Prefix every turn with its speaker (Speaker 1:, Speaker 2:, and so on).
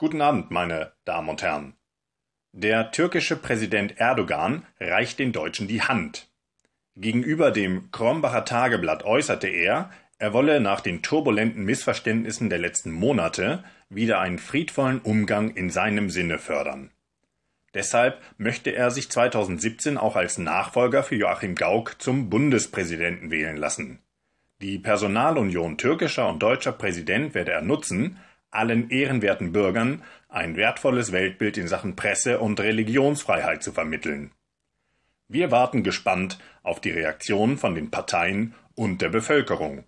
Speaker 1: Guten Abend, meine Damen und Herren. Der türkische Präsident Erdogan reicht den Deutschen die Hand. Gegenüber dem Krombacher Tageblatt äußerte er, er wolle nach den turbulenten Missverständnissen der letzten Monate wieder einen friedvollen Umgang in seinem Sinne fördern. Deshalb möchte er sich 2017 auch als Nachfolger für Joachim Gauck zum Bundespräsidenten wählen lassen. Die Personalunion türkischer und deutscher Präsident werde er nutzen, allen ehrenwerten Bürgern ein wertvolles Weltbild in Sachen Presse- und Religionsfreiheit zu vermitteln. Wir warten gespannt auf die Reaktion von den Parteien und der Bevölkerung.